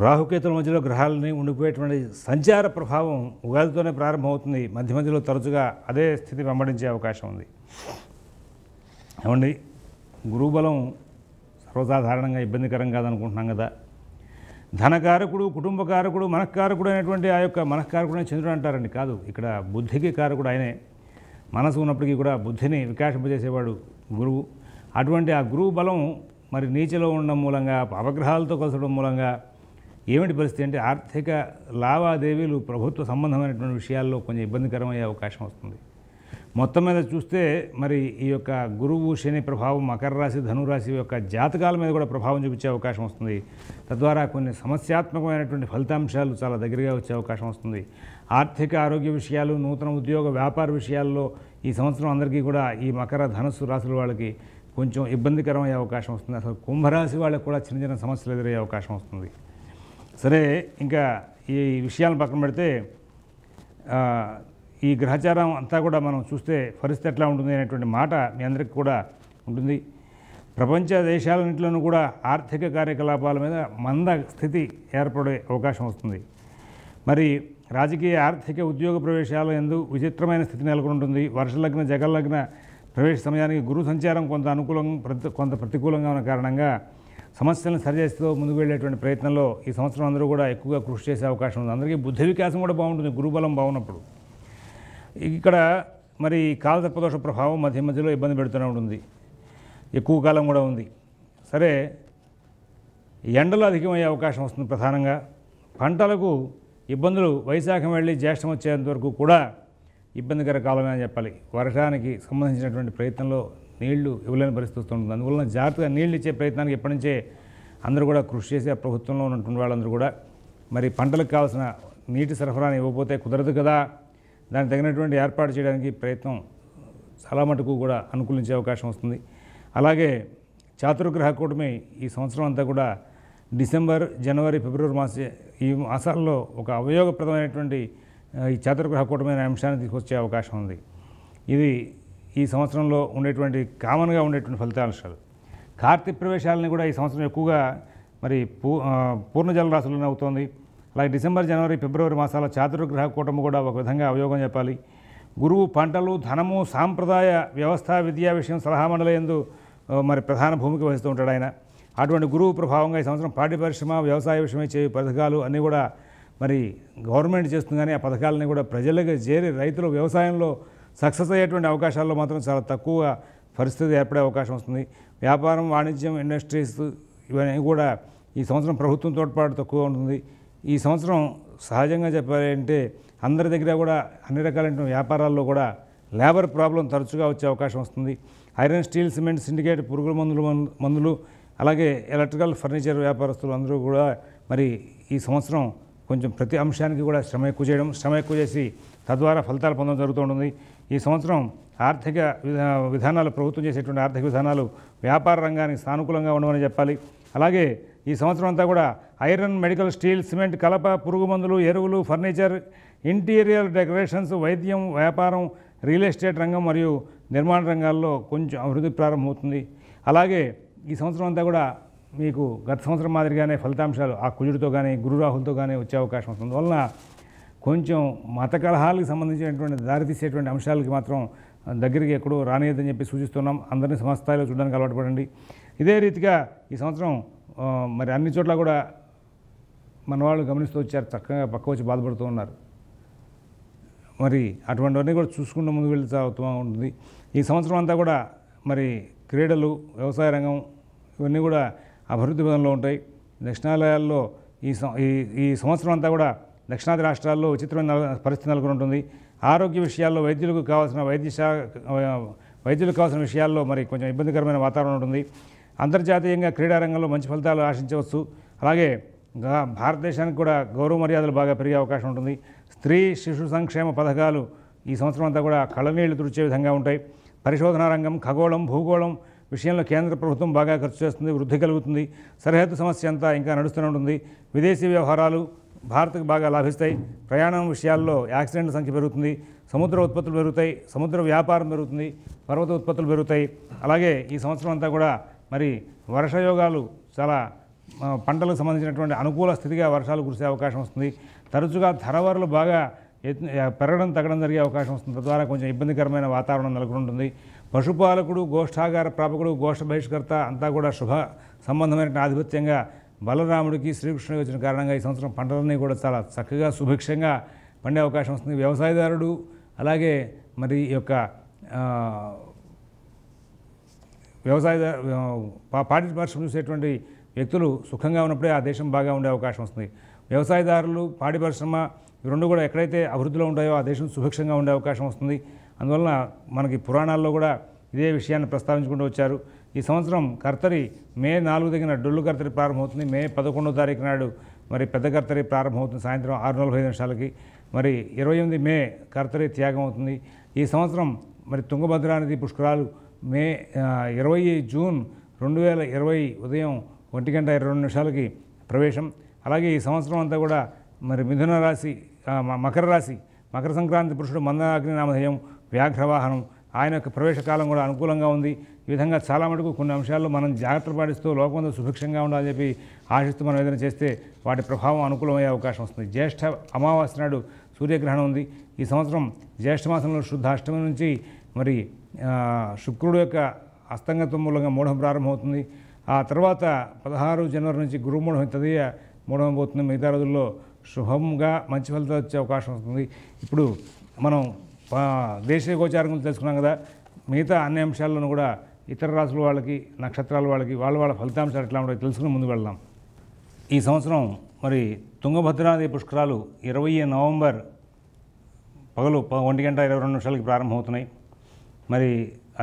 రాహుకేతుల మధ్యలో గ్రహాలని ఉండిపోయేటువంటి సంచార ప్రభావం ఉగాదితోనే ప్రారంభమవుతుంది మధ్య మధ్యలో తరచుగా అదే స్థితి వెంబడించే అవకాశం ఉంది ఏమండి గురుబలం సర్వసాధారణంగా ఇబ్బందికరం కాదనుకుంటున్నాం కదా ధనకారకుడు కుటుంబకారకుడు మనఃకారకుడు అనేటువంటి ఆ యొక్క మనఃకారకుడు చంద్రుడు అంటారండి కాదు ఇక్కడ బుద్ధికి కారకుడు ఆయనే మనసు ఉన్నప్పటికీ కూడా బుద్ధిని వికాసింపజేసేవాడు గురువు అటువంటి ఆ గురువు బలం మరి నీచలో ఉండడం మూలంగా అవగ్రహాలతో కలసడం మూలంగా ఏమిటి పరిస్థితి అంటే ఆర్థిక లావాదేవీలు ప్రభుత్వ సంబంధమైనటువంటి విషయాల్లో కొంచెం ఇబ్బందికరమయ్యే అవకాశం వస్తుంది మొత్తం మీద చూస్తే మరి ఈ యొక్క గురువు శని ప్రభావం మకర రాశి ధనురాశి యొక్క జాతకాల మీద కూడా ప్రభావం చూపించే అవకాశం వస్తుంది తద్వారా కొన్ని సమస్యాత్మకమైనటువంటి ఫలితాంశాలు చాలా దగ్గరగా వచ్చే అవకాశం వస్తుంది ఆర్థిక ఆరోగ్య విషయాలు నూతన ఉద్యోగ వ్యాపార విషయాల్లో ఈ సంవత్సరం అందరికీ కూడా ఈ మకర ధనస్సు రాశుల వాళ్ళకి కొంచెం ఇబ్బందికరమయ్యే అవకాశం వస్తుంది అసలు కుంభరాశి వాళ్ళకి కూడా చిన్న చిన్న సమస్యలు ఎదురయ్యే అవకాశం వస్తుంది సరే ఇంకా ఈ విషయాలను పక్కన పెడితే ఈ గ్రహచారం అంతా కూడా మనం చూస్తే పరిస్థితి ఎట్లా ఉంటుంది అనేటువంటి మాట మీ అందరికీ కూడా ఉంటుంది ప్రపంచ దేశాలన్నింటిలోనూ కూడా ఆర్థిక కార్యకలాపాల మీద మంద స్థితి ఏర్పడే అవకాశం వస్తుంది మరి రాజకీయ ఆర్థిక ఉద్యోగ ప్రవేశాల ఎందు విచిత్రమైన స్థితి నెలకొంటుంది వర్షలగ్న జగల్లగ్న ప్రవేశ సమయానికి గురు సంచారం కొంత అనుకూలం కొంత ప్రతికూలంగా ఉన్న కారణంగా సమస్యలను సరిచేస్తూ ముందుకు వెళ్ళేటువంటి ప్రయత్నంలో ఈ సంవత్సరం అందరూ కూడా ఎక్కువగా కృషి చేసే అవకాశం ఉంది అందరికీ బుద్ధి వికాసం కూడా బాగుంటుంది గురుబలం బాగున్నప్పుడు ఇక్కడ మరి కాలతత్వదోష ప్రభావం మధ్య మధ్యలో ఇబ్బంది పెడుతూనే ఉంటుంది ఎక్కువ కాలం కూడా ఉంది సరే ఎండలు అధికమయ్యే అవకాశం వస్తుంది ప్రధానంగా పంటలకు ఇబ్బందులు వైశాఖం వెళ్ళి జ్యేష్టం వచ్చేంత వరకు కూడా ఇబ్బందికర కాలమే అని చెప్పాలి వర్షానికి సంబంధించినటువంటి ప్రయత్నంలో నీళ్లు ఇవ్వలేని పరిస్థితి వస్తుంటుంది అందువలన జాగ్రత్తగా నీళ్లు ఇచ్చే ప్రయత్నానికి ఎప్పటి నుంచే అందరూ కూడా కృషి చేసి ఆ ప్రభుత్వంలో ఉన్నటువంటి వాళ్ళందరూ కూడా మరి పంటలకు కావాల్సిన నీటి సరఫరాని ఇవ్వకపోతే కుదరదు కదా దానికి తగినటువంటి ఏర్పాటు చేయడానికి ప్రయత్నం చాలా మటుకు కూడా అనుకూలించే అవకాశం వస్తుంది అలాగే చాతుర్గ్రహ కూటమి ఈ సంవత్సరం అంతా కూడా డిసెంబర్ జనవరి ఫిబ్రవరి మాస ఈ మాసాల్లో ఒక అవయోగప్రదమైనటువంటి ఈ చాతుర్గ్రహ కూటమి అనే అంశాన్ని తీసుకొచ్చే అవకాశం ఉంది ఇది ఈ సంవత్సరంలో ఉండేటువంటి కామన్గా ఉండేటువంటి ఫలితాంశాలు కార్తీక ప్రవేశాలని కూడా ఈ సంవత్సరం ఎక్కువగా మరి పూ పూర్ణ జలరాశులనే అవుతోంది అలాగే డిసెంబర్ జనవరి ఫిబ్రవరి మాసాల చాతుర్గ్రహ కూటమి కూడా ఒక విధంగా అవయోగం చెప్పాలి గురువు పంటలు ధనము సాంప్రదాయ వ్యవస్థ విద్యా విషయం సలహా మండలి ఎందు మరి ప్రధాన భూమిక వహిస్తూ ఉంటాడు ఆయన అటువంటి గురువు ప్రభావంగా ఈ సంవత్సరం పాడి పరిశ్రమ వ్యవసాయ విషయమై చేయ పథకాలు అన్నీ కూడా మరి గవర్నమెంట్ చేస్తుంది కానీ ఆ పథకాలని కూడా ప్రజలకు చేరి రైతులు వ్యవసాయంలో సక్సెస్ అయ్యేటువంటి అవకాశాల్లో మాత్రం చాలా తక్కువ పరిస్థితి ఏర్పడే అవకాశం వస్తుంది వ్యాపారం వాణిజ్యం ఇండస్ట్రీస్ ఇవన్నీ కూడా ఈ సంవత్సరం ప్రభుత్వం తోడ్పాటు తక్కువగా ఉంటుంది ఈ సంవత్సరం సహజంగా చెప్పాలంటే అందరి దగ్గర కూడా అన్ని రకాలైన వ్యాపారాల్లో కూడా లేబర్ ప్రాబ్లం తరచుగా వచ్చే అవకాశం వస్తుంది ఐరన్ స్టీల్ సిమెంట్ సిండికేట్ పురుగుల మందులు మందులు అలాగే ఎలక్ట్రికల్ ఫర్నిచర్ వ్యాపారస్తులు అందరూ కూడా మరి ఈ సంవత్సరం కొంచెం ప్రతి అంశానికి కూడా శ్రమ ఎక్కువ చేయడం శ్రమ ఎక్కువ చేసి తద్వారా ఫలితాలు పొందడం జరుగుతుంటుంది ఈ సంవత్సరం ఆర్థిక విధానాలు ప్రభుత్వం చేసేటువంటి ఆర్థిక విధానాలు వ్యాపార రంగానికి సానుకూలంగా ఉండమని చెప్పాలి అలాగే ఈ సంవత్సరం అంతా కూడా ఐరన్ మెడికల్ స్టీల్ సిమెంట్ కలప పురుగు మందులు ఎరువులు ఫర్నిచర్ ఇంటీరియర్ డెకరేషన్స్ వైద్యం వ్యాపారం రియల్ ఎస్టేట్ రంగం మరియు నిర్మాణ రంగాల్లో కొంచెం అభివృద్ధి ప్రారంభమవుతుంది అలాగే ఈ సంవత్సరం అంతా కూడా మీకు గత సంవత్సరం మాదిరిగానే ఫలితాంశాలు ఆ కుజుడితో కానీ గురురాహులతో కానీ వచ్చే అవకాశం ఉంటుంది వలన కొంచెం మత కలహాలకు సంబంధించినటువంటి దారితీసేటువంటి అంశాలకి మాత్రం దగ్గరికి ఎక్కడో రానియద్దని చెప్పి సూచిస్తున్నాం అందరినీ సమస్థాయిలో చూడడానికి అలవాటు పడండి ఇదే రీతిగా ఈ సంవత్సరం మరి అన్ని చోట్ల కూడా మన వాళ్ళు గమనిస్తూ వచ్చారు చక్కగా పక్క వచ్చి బాధపడుతూ ఉన్నారు మరి అటువంటివన్నీ కూడా చూసుకుంటూ ముందుకు వెళ్తా ఉంటుంది ఈ సంవత్సరం అంతా కూడా మరి క్రీడలు వ్యవసాయ రంగం ఇవన్నీ కూడా అభివృద్ధి పదంలో ఉంటాయి దక్షిణాలయాల్లో ఈ ఈ సంవత్సరం అంతా కూడా దక్షిణాది రాష్ట్రాల్లో విచిత్రమైన పరిస్థితి నెలకొని ఉంటుంది ఆరోగ్య విషయాల్లో వైద్యులకు కావాల్సిన వైద్య వైద్యులకు కావాల్సిన విషయాల్లో మరి కొంచెం ఇబ్బందికరమైన వాతావరణం ఉంటుంది అంతర్జాతీయంగా క్రీడారంగంలో మంచి ఫలితాలు ఆశించవచ్చు అలాగే భారతదేశానికి కూడా గౌరవ మర్యాదలు బాగా పెరిగే అవకాశం ఉంటుంది స్త్రీ శిశు సంక్షేమ పథకాలు ఈ సంవత్సరం అంతా కూడా కళ్ళనీళ్లు తుడిచే విధంగా ఉంటాయి పరిశోధనా రంగం ఖగోళం భూగోళం విషయంలో కేంద్ర ప్రభుత్వం బాగా ఖర్చు చేస్తుంది వృద్ధి కలుగుతుంది సరిహద్దు సమస్య అంతా ఇంకా నడుస్తూనే ఉంటుంది విదేశీ వ్యవహారాలు భారత్కు బాగా లాభిస్తాయి ప్రయాణం విషయాల్లో యాక్సిడెంట్ల సంఖ్య పెరుగుతుంది సముద్ర ఉత్పత్తులు పెరుగుతాయి సముద్ర వ్యాపారం పెరుగుతుంది పర్వత ఉత్పత్తులు పెరుగుతాయి అలాగే ఈ సంవత్సరం అంతా కూడా మరి వర్షయోగాలు చాలా పంటలకు సంబంధించినటువంటి అనుకూల స్థితిగా వర్షాలు కురిసే అవకాశం వస్తుంది తరచుగా ధరవరలు బాగా పెరగడం తగ్గడం జరిగే అవకాశం వస్తుంది తద్వారా కొంచెం ఇబ్బందికరమైన వాతావరణం నెలకొంటుంది పశుపాలకుడు గోష్ఠాగార ప్రాపకుడు గోష్ఠ బహిష్కర్త అంతా కూడా శుభ సంబంధమైన ఆధిపత్యంగా బలరాముడికి శ్రీకృష్ణుడికి వచ్చిన కారణంగా ఈ సంవత్సరం పంటలన్నీ కూడా చాలా చక్కగా సుభిక్షంగా పండే అవకాశం వస్తుంది వ్యవసాయదారుడు అలాగే మరి ఈ యొక్క వ్యవసాయ పరిశ్రమ చూసేటువంటి వ్యక్తులు సుఖంగా ఉన్నప్పుడే ఆ దేశం బాగా ఉండే అవకాశం వస్తుంది వ్యవసాయదారులు పాడి పరిశ్రమ రెండు కూడా ఎక్కడైతే అభివృద్ధిలో ఉంటాయో ఆ దేశం సుభిక్షంగా ఉండే అవకాశం వస్తుంది అందువలన మనకి పురాణాల్లో కూడా ఇదే విషయాన్ని ప్రస్తావించుకుంటూ వచ్చారు ఈ సంవత్సరం కర్తరి మే నాలుగు దగ్గర డొల్లు కర్తరి ప్రారంభమవుతుంది మే పదకొండో తారీఖు నాడు మరి పెద్ద కర్తరి ప్రారంభమవుతుంది సాయంత్రం ఆరు నలభై నిమిషాలకి మరి ఇరవై ఎనిమిది మే కర్తరి త్యాగం అవుతుంది ఈ సంవత్సరం మరి తుంగభద్రా నది పుష్కరాలు మే ఇరవై జూన్ రెండు వేల ఇరవై ఉదయం ఒంటి గంట ఇరవై రెండు నిమిషాలకి ప్రవేశం అలాగే ఈ సంవత్సరం అంతా కూడా మరి మిథున రాశి మకర రాశి మకర సంక్రాంతి పురుషుడు మందనాగ్ని నామధేయం వ్యాఘ్రవాహనం ఆయన యొక్క ప్రవేశకాలం కూడా అనుకూలంగా ఉంది ఈ విధంగా చాలా మటుకు కొన్ని అంశాల్లో మనం జాగ్రత్త పాటిస్తూ లోకం సుభిక్షంగా ఉండాలని చెప్పి ఆశిస్తూ మనం ఏదైనా చేస్తే వాటి ప్రభావం అనుకూలమయ్యే అవకాశం వస్తుంది జ్యేష్ఠ అమావాస్య నాడు సూర్యగ్రహణం ఉంది ఈ సంవత్సరం జ్యేష్ఠ మాసంలో శుద్ధ అష్టమి నుంచి మరి శుక్రుడు యొక్క అస్తంగతం మూలంగా మూఢం ప్రారంభమవుతుంది ఆ తర్వాత పదహారు జనవరి నుంచి గురుమూఢం తదియ మూఢం పోతుంది మిగతా రోజుల్లో శుభంగా మంచి ఫలితాలు వచ్చే అవకాశం వస్తుంది ఇప్పుడు మనం దేశీయ గోచారం గురించి తెలుసుకున్నాం కదా మిగతా అన్ని అంశాలను కూడా ఇతర రాసుల వాళ్ళకి నక్షత్రాల వాళ్ళకి వాళ్ళ వాళ్ళ ఫలితాంశాలు ఎట్లా ఉంటాయి తెలుసుకుని ముందు వెళ్దాం ఈ సంవత్సరం మరి తుంగభద్రాది పుష్కరాలు ఇరవై నవంబర్ పగలు ఒంటి గంట ఇరవై రెండు నిమిషాలకి ప్రారంభమవుతున్నాయి మరి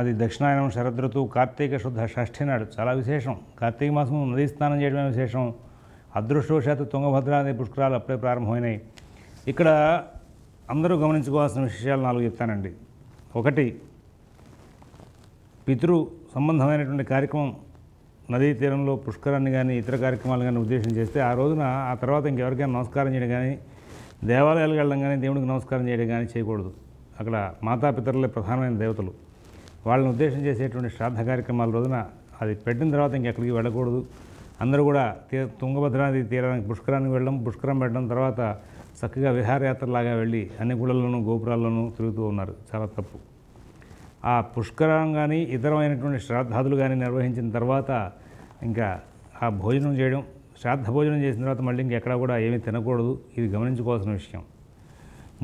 అది దక్షిణాయనం శరదృతువు కార్తీక శుద్ధ షష్ఠి నాడు చాలా విశేషం కార్తీక మాసం నదీ స్నానం చేయడమే విశేషం అదృష్టవశాత్తు తుంగభద్రాది పుష్కరాలు అప్పుడే ప్రారంభమైనాయి ఇక్కడ అందరూ గమనించుకోవాల్సిన విషయాలు నాలుగు చెప్తానండి ఒకటి పితృ సంబంధమైనటువంటి కార్యక్రమం నదీ తీరంలో పుష్కరాన్ని కానీ ఇతర కార్యక్రమాలు కానీ ఉద్దేశం చేస్తే ఆ రోజున ఆ తర్వాత ఇంకెవరికైనా నమస్కారం చేయడం కానీ దేవాలయాలకు వెళ్ళడం కానీ దేవుడికి నమస్కారం చేయడం కానీ చేయకూడదు అక్కడ మాతాపితరులే ప్రధానమైన దేవతలు వాళ్ళని ఉద్దేశం చేసేటువంటి శ్రాద్ధ కార్యక్రమాల రోజున అది పెట్టిన తర్వాత ఇంకెక్కడికి వెళ్ళకూడదు అందరూ కూడా తీ తుంగభద్రాది తీరానికి పుష్కరానికి వెళ్ళడం పుష్కరం పెట్టడం తర్వాత చక్కగా విహారయాత్రలాగా వెళ్ళి అన్ని గుళ్ళల్లోనూ గోపురాల్లోనూ తిరుగుతూ ఉన్నారు చాలా తప్పు ఆ పుష్కరం కానీ ఇతరమైనటువంటి శ్రాద్ధాదులు కానీ నిర్వహించిన తర్వాత ఇంకా ఆ భోజనం చేయడం శ్రాద్ధ భోజనం చేసిన తర్వాత మళ్ళీ ఇంకెక్కడా కూడా ఏమీ తినకూడదు ఇది గమనించుకోవాల్సిన విషయం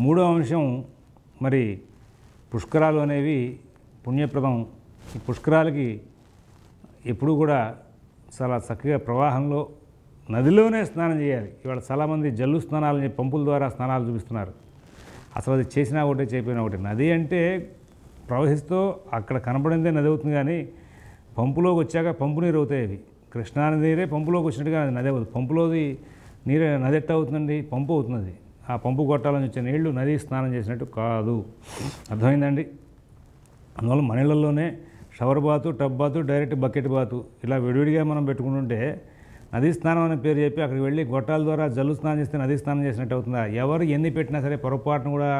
మూడో అంశం మరి పుష్కరాలు అనేవి పుణ్యప్రదం ఈ పుష్కరాలకి ఎప్పుడూ కూడా చాలా చక్కగా ప్రవాహంలో నదిలోనే స్నానం చేయాలి ఇవాళ చాలామంది జల్లు స్నానాలని పంపుల ద్వారా స్నానాలు చూపిస్తున్నారు అసలు అది చేసినా ఒకటే చేయపోయినా ఒకటి నది అంటే ప్రవహిస్తూ అక్కడ కనపడిందే నది అవుతుంది కానీ పంపులోకి వచ్చాక పంపు నీరు అవుతాయి అవి కృష్ణా నీరే పంపులోకి వచ్చినట్టుగా నది అవుతుంది పంపులోది నీరు నది ఎట్ట అవుతుందండి పంపు అవుతుంది ఆ పంపు కొట్టాలని వచ్చే నీళ్లు నది స్నానం చేసినట్టు కాదు అర్థమైందండి అందువల్ల ఇళ్లలోనే షవర్ బాతు టబ్ బాతు డైరెక్ట్ బకెట్ బాతు ఇలా విడివిడిగా మనం పెట్టుకుంటుంటే నదీ స్నానం అనే పేరు చెప్పి అక్కడికి వెళ్ళి గొట్టాల ద్వారా జల్లు స్నానం చేస్తే నదీ స్నానం చేసినట్టు అవుతుందా ఎవరు ఎన్ని పెట్టినా సరే పొరపాటును కూడా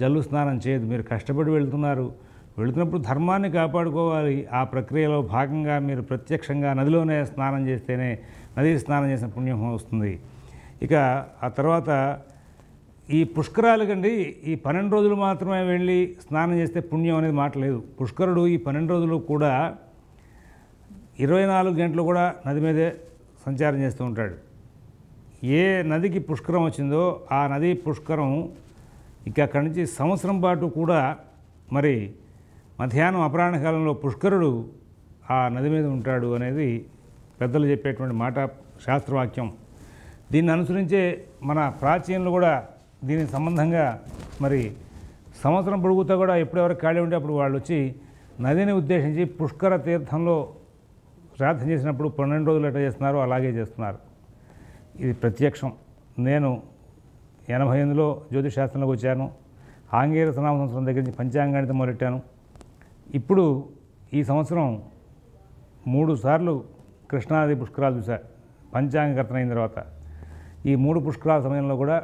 జల్లు స్నానం చేయదు మీరు కష్టపడి వెళ్తున్నారు వెళుతున్నప్పుడు ధర్మాన్ని కాపాడుకోవాలి ఆ ప్రక్రియలో భాగంగా మీరు ప్రత్యక్షంగా నదిలోనే స్నానం చేస్తేనే నదీ స్నానం చేసిన పుణ్యం వస్తుంది ఇక ఆ తర్వాత ఈ పుష్కరాలకండి ఈ పన్నెండు రోజులు మాత్రమే వెళ్ళి స్నానం చేస్తే పుణ్యం అనేది మాటలేదు పుష్కరుడు ఈ పన్నెండు రోజులు కూడా ఇరవై నాలుగు గంటలు కూడా నది మీదే సంచారం చేస్తూ ఉంటాడు ఏ నదికి పుష్కరం వచ్చిందో ఆ నది పుష్కరం ఇక అక్కడి నుంచి సంవత్సరం పాటు కూడా మరి మధ్యాహ్నం అపరాహ్న కాలంలో పుష్కరుడు ఆ నది మీద ఉంటాడు అనేది పెద్దలు చెప్పేటువంటి మాట శాస్త్రవాక్యం దీన్ని అనుసరించే మన ప్రాచీనలు కూడా దీనికి సంబంధంగా మరి సంవత్సరం పొడుగుతో కూడా ఎప్పుడెవరు ఖాళీ ఉంటే అప్పుడు వాళ్ళు వచ్చి నదిని ఉద్దేశించి పుష్కర తీర్థంలో ప్రార్థన చేసినప్పుడు పన్నెండు రోజులు ఎట్లా చేస్తున్నారో అలాగే చేస్తున్నారు ఇది ప్రత్యక్షం నేను ఎనభై ఎనిమిదిలో శాస్త్రంలోకి వచ్చాను ఆంగేర సనామ సంవత్సరం దగ్గర నుంచి పంచాంగానికి మొదలెట్టాను ఇప్పుడు ఈ సంవత్సరం మూడు సార్లు కృష్ణాది పుష్కరాలు చూశా పంచాంగకర్తన అయిన తర్వాత ఈ మూడు పుష్కరాల సమయంలో కూడా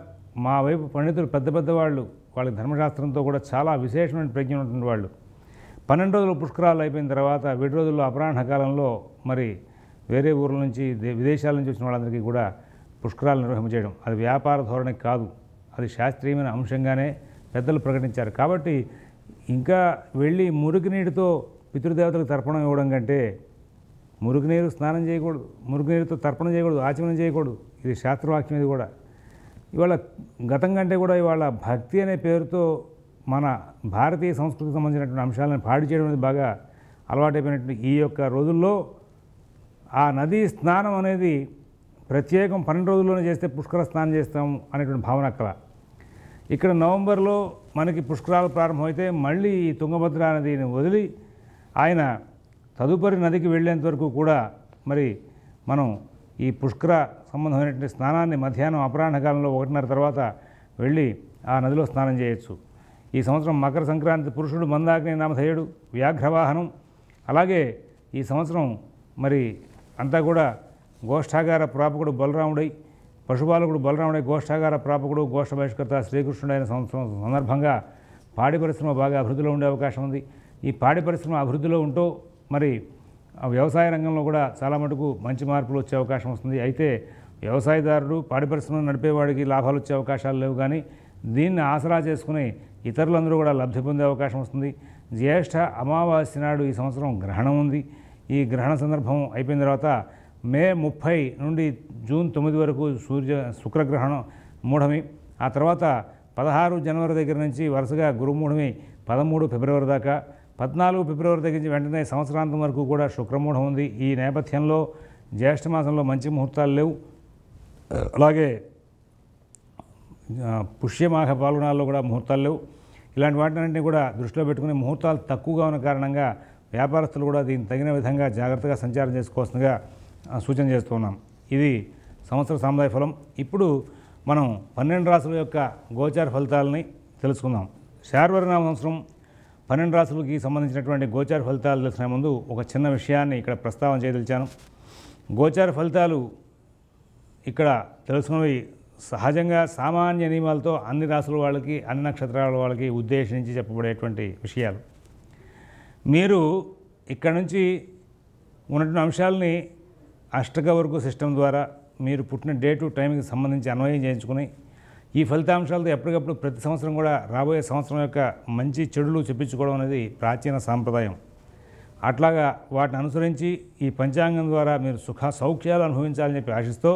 మా వైపు పండితులు పెద్ద పెద్ద వాళ్ళు వాళ్ళకి ధర్మశాస్త్రంతో కూడా చాలా విశేషమైన ప్రజ్ఞ ఉన్నటువంటి వాళ్ళు పన్నెండు రోజులు పుష్కరాలు అయిపోయిన తర్వాత వీటి రోజుల్లో అపరాహ్న కాలంలో మరి వేరే ఊర్ల నుంచి విదేశాల నుంచి వచ్చిన వాళ్ళందరికీ కూడా పుష్కరాలు నిర్వహించడం అది వ్యాపార ధోరణి కాదు అది శాస్త్రీయమైన అంశంగానే పెద్దలు ప్రకటించారు కాబట్టి ఇంకా వెళ్ళి మురికి నీటితో పితృదేవతలకు తర్పణం ఇవ్వడం కంటే మురుగునీరు స్నానం చేయకూడదు మురుగునీరుతో తర్పణం చేయకూడదు ఆచమనం చేయకూడదు ఇది శాస్త్రవాక్యం ఇది కూడా ఇవాళ గతం కంటే కూడా ఇవాళ భక్తి అనే పేరుతో మన భారతీయ సంస్కృతికి సంబంధించినటువంటి అంశాలను పాడు చేయడం అనేది బాగా అలవాటైపోయినటువంటి ఈ యొక్క రోజుల్లో ఆ నదీ స్నానం అనేది ప్రత్యేకం పన్నెండు రోజుల్లోనే చేస్తే పుష్కర స్నానం చేస్తాం అనేటువంటి భావన అక్కడ ఇక్కడ నవంబర్లో మనకి పుష్కరాలు ప్రారంభమైతే మళ్ళీ ఈ తుంగభద్ర నదిని వదిలి ఆయన తదుపరి నదికి వెళ్ళేంత వరకు కూడా మరి మనం ఈ పుష్కర సంబంధమైనటువంటి స్నానాన్ని మధ్యాహ్నం అపరాహ్న కాలంలో ఒకటిన్నర తర్వాత వెళ్ళి ఆ నదిలో స్నానం చేయొచ్చు ఈ సంవత్సరం మకర సంక్రాంతి పురుషుడు మందాగ్ని నామధేయుడు వ్యాఘ్రవాహనం అలాగే ఈ సంవత్సరం మరి అంతా కూడా గోష్ఠాగార ప్రాపకుడు బలరాముడై పశుపాలకుడు బలరాముడై గోష్ఠాగార ప్రాపకుడు గోష్ఠ బహిష్కర్త శ్రీకృష్ణుడు అయిన సంవత్సరం సందర్భంగా పాడి పరిశ్రమ బాగా అభివృద్ధిలో ఉండే అవకాశం ఉంది ఈ పాడి పరిశ్రమ అభివృద్ధిలో ఉంటూ మరి వ్యవసాయ రంగంలో కూడా చాలా మటుకు మంచి మార్పులు వచ్చే అవకాశం వస్తుంది అయితే వ్యవసాయదారుడు పాడి పరిశ్రమ నడిపేవాడికి లాభాలు వచ్చే అవకాశాలు లేవు కానీ దీన్ని ఆసరా చేసుకుని ఇతరులందరూ కూడా లబ్ధి పొందే అవకాశం వస్తుంది జ్యేష్ఠ అమావాస్య నాడు ఈ సంవత్సరం గ్రహణం ఉంది ఈ గ్రహణ సందర్భం అయిపోయిన తర్వాత మే ముప్పై నుండి జూన్ తొమ్మిది వరకు సూర్య శుక్రగ్రహణం మూఢమి ఆ తర్వాత పదహారు జనవరి దగ్గర నుంచి వరుసగా గురుమూఢమి పదమూడు ఫిబ్రవరి దాకా పద్నాలుగు ఫిబ్రవరి దగ్గర నుంచి వెంటనే సంవత్సరాంతం వరకు కూడా శుక్రమూఢం ఉంది ఈ నేపథ్యంలో జ్యేష్ఠమాసంలో మంచి ముహూర్తాలు లేవు అలాగే పుష్యమాఘ పాల్గొనాల్లో కూడా ముహూర్తాలు లేవు ఇలాంటి వాటినన్నింటినీ కూడా దృష్టిలో పెట్టుకుని ముహూర్తాలు తక్కువగా ఉన్న కారణంగా వ్యాపారస్తులు కూడా దీన్ని తగిన విధంగా జాగ్రత్తగా సంచారం చేసుకోవాల్సిందిగా సూచన చేస్తున్నాం ఇది సంవత్సర సాముదాయ ఫలం ఇప్పుడు మనం పన్నెండు రాసుల యొక్క గోచార ఫలితాలని తెలుసుకుందాం శార్వరినామ సంవత్సరం పన్నెండు రాసులకి సంబంధించినటువంటి గోచార ఫలితాలు తెలిసిన ముందు ఒక చిన్న విషయాన్ని ఇక్కడ ప్రస్తావన చేయదలిచాను గోచార ఫలితాలు ఇక్కడ తెలుసుకున్నవి సహజంగా సామాన్య నియమాలతో అన్ని రాసుల వాళ్ళకి అన్ని నక్షత్రాల వాళ్ళకి ఉద్దేశించి చెప్పబడేటువంటి విషయాలు మీరు ఇక్కడ నుంచి ఉన్నటువంటి అంశాలని అష్టగ వరకు సిస్టమ్ ద్వారా మీరు పుట్టిన డేటు టైంకి సంబంధించి అన్వయం చేయించుకుని ఈ ఫలితాంశాలతో ఎప్పటికప్పుడు ప్రతి సంవత్సరం కూడా రాబోయే సంవత్సరం యొక్క మంచి చెడులు చెప్పించుకోవడం అనేది ప్రాచీన సాంప్రదాయం అట్లాగా వాటిని అనుసరించి ఈ పంచాంగం ద్వారా మీరు సుఖ సౌఖ్యాలు అనుభవించాలని చెప్పి ఆశిస్తూ